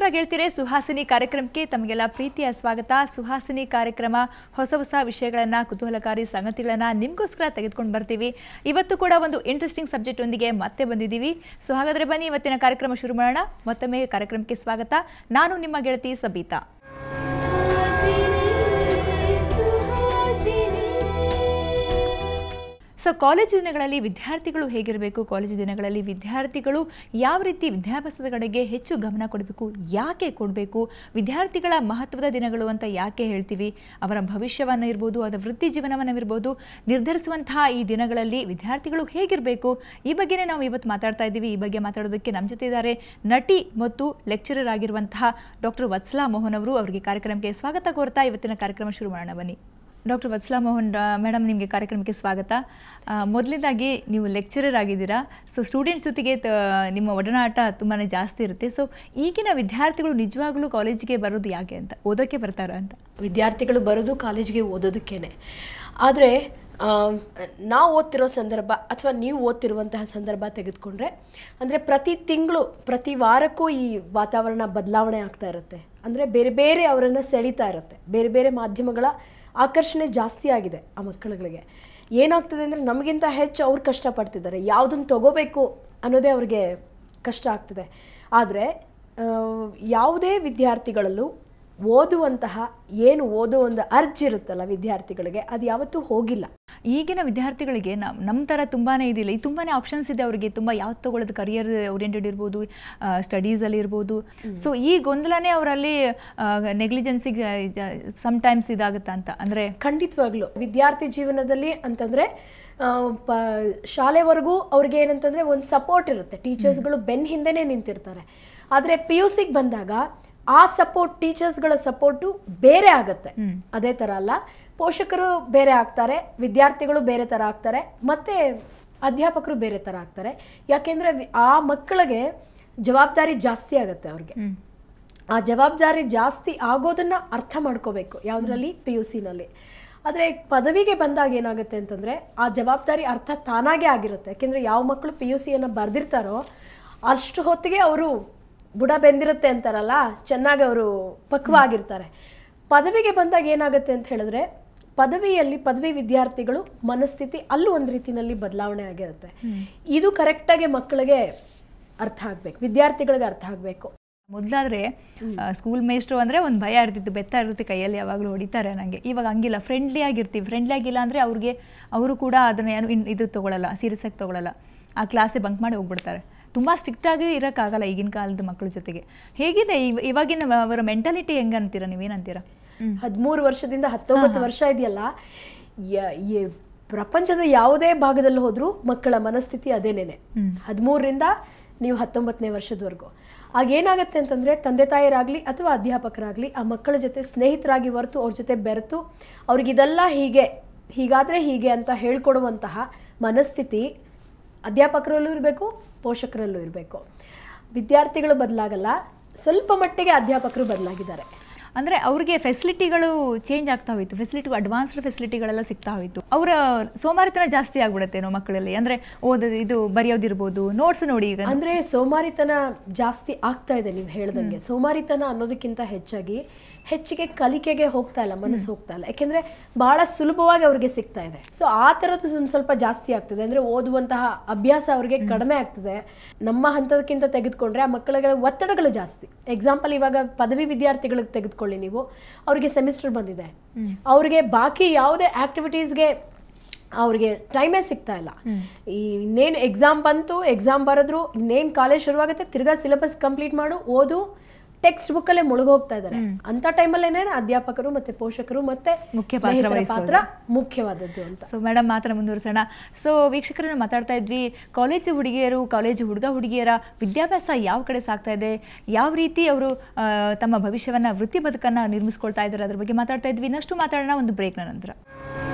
ನಮಸ್ಕಾರ ಗೆಳ್ತೀರೆ ಸುಹಾಸಿನಿ ಕಾರ್ಯಕ್ರಮಕ್ಕೆ ತಮಗೆಲ್ಲ ಪ್ರೀತಿಯ ಸ್ವಾಗತ ಸುಹಾಸಿನಿ ಕಾರ್ಯಕ್ರಮ ಹೊಸ ಹೊಸ ವಿಷಯಗಳನ್ನ ಕುತೂಹಲಕಾರಿ ಸಂಗತಿಗಳನ್ನ ನಿಮ್ಗೋಸ್ಕರ ತೆಗೆದುಕೊಂಡು ಬರ್ತೀವಿ ಇವತ್ತು ಕೂಡ ಒಂದು ಇಂಟ್ರೆಸ್ಟಿಂಗ್ ಸಬ್ಜೆಕ್ಟ್ ಒಂದಿಗೆ ಮತ್ತೆ ಬಂದಿದ್ದೀವಿ ಸೊ ಹಾಗಾದ್ರೆ ಬನ್ನಿ ಇವತ್ತಿನ ಕಾರ್ಯಕ್ರಮ ಶುರು ಮಾಡೋಣ ಮತ್ತೊಮ್ಮೆ ಕಾರ್ಯಕ್ರಮಕ್ಕೆ ಸ್ವಾಗತ ನಾನು ನಿಮ್ಮ ಗೆಳತಿ ಸಬೀತಾ ಸೊ ಕಾಲೇಜು ದಿನಗಳಲ್ಲಿ ವಿದ್ಯಾರ್ಥಿಗಳು ಹೇಗಿರಬೇಕು ಕಾಲೇಜು ದಿನಗಳಲ್ಲಿ ವಿದ್ಯಾರ್ಥಿಗಳು ಯಾವ ರೀತಿ ವಿದ್ಯಾಭ್ಯಾಸದ ಕಡೆಗೆ ಹೆಚ್ಚು ಗಮನ ಕೊಡಬೇಕು ಯಾಕೆ ಕೊಡಬೇಕು ವಿದ್ಯಾರ್ಥಿಗಳ ಮಹತ್ವದ ದಿನಗಳು ಅಂತ ಯಾಕೆ ಹೇಳ್ತೀವಿ ಅವರ ಭವಿಷ್ಯವನ್ನು ಇರ್ಬೋದು ಅದರ ವೃತ್ತಿ ಜೀವನವನ್ನು ಇರ್ಬೋದು ನಿರ್ಧರಿಸುವಂತಹ ಈ ದಿನಗಳಲ್ಲಿ ವಿದ್ಯಾರ್ಥಿಗಳು ಹೇಗಿರಬೇಕು ಈ ಬಗ್ಗೆನೇ ನಾವು ಇವತ್ತು ಮಾತಾಡ್ತಾ ಇದ್ದೀವಿ ಈ ಬಗ್ಗೆ ಮಾತಾಡೋದಕ್ಕೆ ನಮ್ಮ ಜೊತೆ ಇದ್ದಾರೆ ನಟಿ ಮತ್ತು ಲೆಕ್ಚರರ್ ಆಗಿರುವಂತಹ ಡಾಕ್ಟರ್ ವತ್ಸಲಾ ಮೋಹನ್ ಅವರು ಅವರಿಗೆ ಕಾರ್ಯಕ್ರಮಕ್ಕೆ ಸ್ವಾಗತ ಕೋರ್ತಾ ಇವತ್ತಿನ ಕಾರ್ಯಕ್ರಮ ಶುರು ಮಾಡೋಣ ಬನ್ನಿ ಡಾಕ್ಟರ್ ವತ್ಸಲಾ ಮೋಹನ್ ಮೇಡಮ್ ನಿಮಗೆ ಕಾರ್ಯಕ್ರಮಕ್ಕೆ ಸ್ವಾಗತ ಮೊದಲನೇದಾಗಿ ನೀವು ಲೆಕ್ಚರರ್ ಆಗಿದ್ದೀರಾ ಸೊ ಸ್ಟೂಡೆಂಟ್ಸ್ ಜೊತೆಗೆ ನಿಮ್ಮ ಒಡನಾಟ ತುಂಬಾ ಜಾಸ್ತಿ ಇರುತ್ತೆ ಸೊ ಈಗಿನ ವಿದ್ಯಾರ್ಥಿಗಳು ನಿಜವಾಗ್ಲೂ ಕಾಲೇಜಿಗೆ ಬರೋದು ಯಾಕೆ ಅಂತ ಓದೋಕ್ಕೆ ಬರ್ತಾರ ಅಂತ ವಿದ್ಯಾರ್ಥಿಗಳು ಬರೋದು ಕಾಲೇಜಿಗೆ ಓದೋದಕ್ಕೇನೆ ಆದರೆ ನಾವು ಓದ್ತಿರೋ ಸಂದರ್ಭ ಅಥವಾ ನೀವು ಓದ್ತಿರುವಂತಹ ಸಂದರ್ಭ ತೆಗೆದುಕೊಂಡ್ರೆ ಅಂದರೆ ಪ್ರತಿ ತಿಂಗಳು ಪ್ರತಿ ವಾರಕ್ಕೂ ಈ ವಾತಾವರಣ ಬದಲಾವಣೆ ಆಗ್ತಾ ಇರುತ್ತೆ ಅಂದರೆ ಬೇರೆ ಬೇರೆ ಅವರನ್ನು ಸೆಳೀತಾ ಇರುತ್ತೆ ಬೇರೆ ಬೇರೆ ಮಾಧ್ಯಮಗಳ ಆಕರ್ಷಣೆ ಜಾಸ್ತಿ ಆಗಿದೆ ಆ ಮಕ್ಕಳುಗಳಿಗೆ ಏನಾಗ್ತದೆ ಅಂದರೆ ನಮಗಿಂತ ಹೆಚ್ಚು ಅವ್ರು ಕಷ್ಟಪಡ್ತಿದ್ದಾರೆ ಯಾವುದನ್ನು ತಗೋಬೇಕು ಅನ್ನೋದೇ ಅವ್ರಿಗೆ ಕಷ್ಟ ಆಗ್ತದೆ ಆದರೆ ಯಾವುದೇ ವಿದ್ಯಾರ್ಥಿಗಳಲ್ಲೂ ಓದುವಂತಹ ಏನು ಓದೋ ಒಂದು ಅರ್ಜಿ ಇರುತ್ತಲ್ಲ ವಿದ್ಯಾರ್ಥಿಗಳಿಗೆ ಅದು ಯಾವತ್ತೂ ಹೋಗಿಲ್ಲ ಈಗಿನ ವಿದ್ಯಾರ್ಥಿಗಳಿಗೆ ನಮ್ಮ ಥರ ತುಂಬಾ ಇದಿಲ್ಲ ಈ ತುಂಬಾ ಆಪ್ಷನ್ಸ್ ಇದೆ ಅವರಿಗೆ ತುಂಬ ಯಾವ್ದು ತೊಗೊಳ್ಳೋದು ಕರಿಯರ್ ಓರಿಯೆಂಟೆಡ್ ಇರ್ಬೋದು ಸ್ಟಡೀಸಲ್ಲಿ ಇರ್ಬೋದು ಸೊ ಈ ಗೊಂದಲನೇ ಅವರಲ್ಲಿ ನೆಗ್ಲಿಜೆನ್ಸಿಗೆ ಟೈಮ್ಸ್ ಇದಾಗುತ್ತೆ ಅಂತ ಅಂದರೆ ಖಂಡಿತವಾಗ್ಲೂ ವಿದ್ಯಾರ್ಥಿ ಜೀವನದಲ್ಲಿ ಅಂತಂದರೆ ಪ ಶಾಲೆವರೆಗೂ ಅವ್ರಿಗೆ ಏನಂತಂದರೆ ಒಂದು ಸಪೋರ್ಟ್ ಇರುತ್ತೆ ಟೀಚರ್ಸ್ಗಳು ಬೆನ್ ಹಿಂದೆನೇ ನಿಂತಿರ್ತಾರೆ ಆದರೆ ಪಿ ಯು ಸಿಗೆ ಬಂದಾಗ ಆ ಸಪೋರ್ಟ್ ಟೀಚರ್ಸ್ಗಳ ಸಪೋರ್ಟು ಬೇರೆ ಆಗುತ್ತೆ ಅದೇ ಥರ ಅಲ್ಲ ಪೋಷಕರು ಬೇರೆ ಆಗ್ತಾರೆ ವಿದ್ಯಾರ್ಥಿಗಳು ಬೇರೆ ಥರ ಆಗ್ತಾರೆ ಮತ್ತು ಅಧ್ಯಾಪಕರು ಬೇರೆ ಥರ ಆಗ್ತಾರೆ ಯಾಕೆಂದರೆ ಆ ಮಕ್ಕಳಿಗೆ ಜವಾಬ್ದಾರಿ ಜಾಸ್ತಿ ಆಗುತ್ತೆ ಅವ್ರಿಗೆ ಆ ಜವಾಬ್ದಾರಿ ಜಾಸ್ತಿ ಆಗೋದನ್ನು ಅರ್ಥ ಮಾಡ್ಕೋಬೇಕು ಯಾವುದರಲ್ಲಿ ಪಿ ಯು ಸಿನಲ್ಲಿ ಆದರೆ ಪದವಿಗೆ ಬಂದಾಗ ಏನಾಗುತ್ತೆ ಅಂತಂದರೆ ಆ ಜವಾಬ್ದಾರಿ ಅರ್ಥ ತಾನಾಗೇ ಆಗಿರುತ್ತೆ ಯಾಕೆಂದರೆ ಯಾವ ಮಕ್ಕಳು ಪಿ ಯು ಸಿಯನ್ನು ಬರೆದಿರ್ತಾರೋ ಅಷ್ಟು ಹೊತ್ತಿಗೆ ಅವರು ಬುಡ ಬೆಂದಿರುತ್ತೆ ಅಂತಾರಲ್ಲ ಚೆನ್ನಾಗಿ ಅವರು ಪಕ್ವ ಆಗಿರ್ತಾರೆ ಪದವಿಗೆ ಬಂದಾಗ ಏನಾಗುತ್ತೆ ಅಂತ ಹೇಳಿದ್ರೆ ಪದವಿಯಲ್ಲಿ ಪದವಿ ವಿದ್ಯಾರ್ಥಿಗಳು ಮನಸ್ಥಿತಿ ಅಲ್ಲೂ ಒಂದು ರೀತಿಯಲ್ಲಿ ಬದಲಾವಣೆ ಆಗಿರುತ್ತೆ ಇದು ಕರೆಕ್ಟಾಗಿ ಮಕ್ಕಳಿಗೆ ಅರ್ಥ ಆಗ್ಬೇಕು ವಿದ್ಯಾರ್ಥಿಗಳಿಗೆ ಅರ್ಥ ಆಗಬೇಕು ಮೊದಲಾದ್ರೆ ಸ್ಕೂಲ್ ಮೇಸ್ಟ್ರು ಅಂದರೆ ಒಂದು ಭಯ ಇರ್ತಿತ್ತು ಬೆತ್ತ ಇರುತ್ತೆ ಕೈಯಲ್ಲಿ ಯಾವಾಗಲೂ ಹೊಡಿತಾರೆ ನನಗೆ ಇವಾಗ ಹಂಗಿಲ್ಲ ಫ್ರೆಂಡ್ಲಿ ಆಗಿರ್ತೀವಿ ಫ್ರೆಂಡ್ಲಿ ಆಗಿಲ್ಲ ಅಂದರೆ ಅವ್ರಿಗೆ ಅವರು ಕೂಡ ಅದನ್ನು ಏನು ಇನ್ ಇದು ತೊಗೊಳಲ್ಲ ಆಗಿ ತೊಗೊಳಲ್ಲ ಆ ಕ್ಲಾಸೇ ಬಂಕ್ ಮಾಡಿ ಹೋಗ್ಬಿಡ್ತಾರೆ ತುಂಬ ಸ್ಟ್ರಿಕ್ಟಾಗಿ ಇರೋಕ್ಕಾಗಲ್ಲ ಈಗಿನ ಕಾಲದ ಮಕ್ಕಳ ಜೊತೆಗೆ ಹೇಗಿದೆ ಇವಾಗಿನ ಅವರ ಮೆಂಟಾಲಿಟಿ ಹೆಂಗೆ ಅಂತೀರಾ ನೀವೇನಂತೀರಾ ಹದಿಮೂರು ವರ್ಷದಿಂದ ಹತ್ತೊಂಬತ್ತು ವರ್ಷ ಇದೆಯಲ್ಲ ಪ್ರಪಂಚದ ಯಾವುದೇ ಭಾಗದಲ್ಲಿ ಹೋದ್ರೂ ಮಕ್ಕಳ ಮನಸ್ಥಿತಿ ಅದೇನೇನೆ ಹದಿಮೂರರಿಂದ ನೀವು ಹತ್ತೊಂಬತ್ತನೇ ವರ್ಷದವರೆಗೂ ಆಗೇನಾಗತ್ತೆ ಅಂತಂದ್ರೆ ತಂದೆ ತಾಯಿಯರಾಗಲಿ ಅಥವಾ ಅಧ್ಯಾಪಕರಾಗ್ಲಿ ಆ ಮಕ್ಕಳ ಜೊತೆ ಸ್ನೇಹಿತರಾಗಿ ಹೊರತು ಅವ್ರ ಜೊತೆ ಬೆರೆತು ಅವ್ರಿಗಿದೆಲ್ಲ ಹೀಗೆ ಹೀಗಾದ್ರೆ ಹೀಗೆ ಅಂತ ಹೇಳ್ಕೊಡುವಂತಹ ಮನಸ್ಥಿತಿ ಅಧ್ಯಾಪಕರಲ್ಲೂ ಇರಬೇಕು ಪೋಷಕರಲ್ಲೂ ಇರಬೇಕು ವಿದ್ಯಾರ್ಥಿಗಳು ಬದಲಾಗಲ್ಲ ಸ್ವಲ್ಪ ಮಟ್ಟಿಗೆ ಅಧ್ಯಾಪಕರು ಬದಲಾಗಿದ್ದಾರೆ ಅಂದರೆ ಅವ್ರಿಗೆ ಫೆಸಿಲಿಟಿಗಳು ಚೇಂಜ್ ಆಗ್ತಾ ಹೋಯಿತು ಫೆಸಿಲಿಟಿ ಅಡ್ವಾನ್ಸ್ಡ್ ಫೆಸಿಲಿಟಿಗಳೆಲ್ಲ ಸಿಗ್ತಾ ಹೋಯಿತು ಅವರ ಸೋಮಾರಿತನ ಜಾಸ್ತಿ ಆಗ್ಬಿಡುತ್ತೇನೋ ಮಕ್ಕಳಲ್ಲಿ ಅಂದರೆ ಓದ ಇದು ಬರೆಯೋದಿರ್ಬೋದು ನೋಟ್ಸ್ ನೋಡಿ ಈಗ ಅಂದರೆ ಸೋಮಾರಿತನ ಜಾಸ್ತಿ ಆಗ್ತಾ ಇದೆ ನೀವು ಹೇಳ್ದಂಗೆ ಸೋಮಾರಿತನ ಅನ್ನೋದಕ್ಕಿಂತ ಹೆಚ್ಚಾಗಿ ಹೆಚ್ಚಿಗೆ ಕಲಿಕೆಗೆ ಹೋಗ್ತಾ ಇಲ್ಲ ಮನಸ್ಸು ಹೋಗ್ತಾ ಇಲ್ಲ ಯಾಕೆಂದರೆ ಭಾಳ ಸುಲಭವಾಗಿ ಅವ್ರಿಗೆ ಸಿಗ್ತಾ ಇದೆ ಸೊ ಆ ಥರದ್ದು ಒಂದು ಸ್ವಲ್ಪ ಜಾಸ್ತಿ ಆಗ್ತದೆ ಅಂದರೆ ಓದುವಂತಹ ಅಭ್ಯಾಸ ಅವ್ರಿಗೆ ಕಡಿಮೆ ಆಗ್ತದೆ ನಮ್ಮ ಹಂತದಕ್ಕಿಂತ ತೆಗೆದುಕೊಂಡ್ರೆ ಆ ಮಕ್ಕಳಿಗೆ ಒತ್ತಡಗಳು ಜಾಸ್ತಿ ಎಕ್ಸಾಂಪಲ್ ಇವಾಗ ಪದವಿ ವಿದ್ಯಾರ್ಥಿಗಳಿಗೆ ತೆಗೆದುಕೊಂಡ್ರೆ ಇಟ್ಕೊಳ್ಳಿ ನೀವು ಅವ್ರಿಗೆ ಸೆಮಿಸ್ಟರ್ ಬಂದಿದೆ ಅವ್ರಿಗೆ ಬಾಕಿ ಯಾವುದೇ ಆಕ್ಟಿವಿಟೀಸ್ಗೆ ಅವ್ರಿಗೆ ಟೈಮೇ ಸಿಗ್ತಾ ಇಲ್ಲ ಈ ಇನ್ನೇನು ಎಕ್ಸಾಮ್ ಬಂತು ಎಕ್ಸಾಮ್ ಬರೆದ್ರು ಇನ್ನೇನು ಕಾಲೇಜ್ ಶುರುವಾಗುತ್ತೆ ತಿರ್ಗಾ ಸಿಲೆಬಸ್ ಕಂಪ್ಲೀಟ್ ಮಾಡು ಓದು ಟೆಕ್ಸ್ಟ್ ಬುಕ್ ಅಲ್ಲೇ ಮುಳುಗೋಗ್ತಾ ಇದ್ದಾರೆ ಅಂತ ಟೈಮಲ್ಲೇನೆ ಅಧ್ಯಾಪಕರು ಮತ್ತೆ ಪೋಷಕರು ಮತ್ತೆ ಮುಖ್ಯ ಪಾತ್ರ ಮುಖ್ಯವಾದದ್ದು ಅಂತ ಸೊ ಮೇಡಮ್ ಮಾತ್ರ ಮುಂದುವರಿಸೋಣ ಸೊ ವೀಕ್ಷಕರನ್ನ ಮಾತಾಡ್ತಾ ಇದ್ವಿ ಕಾಲೇಜು ಹುಡುಗಿಯರು ಕಾಲೇಜು ಹುಡುಗ ಹುಡುಗಿಯರ ವಿದ್ಯಾಭ್ಯಾಸ ಯಾವ ಕಡೆ ಸಾಗ್ತಾ ಇದೆ ಯಾವ ರೀತಿ ಅವರು ತಮ್ಮ ಭವಿಷ್ಯವನ್ನ ವೃತ್ತಿ ಬದುಕನ್ನ ನಿರ್ಮಿಸ್ಕೊಳ್ತಾ ಇದ್ದಾರೆ ಅದ್ರ ಬಗ್ಗೆ ಮಾತಾಡ್ತಾ ಇದ್ವಿ ಇನ್ನಷ್ಟು ಮಾತಾಡೋಣ ಒಂದು ಬ್ರೇಕ್ ನಂತರ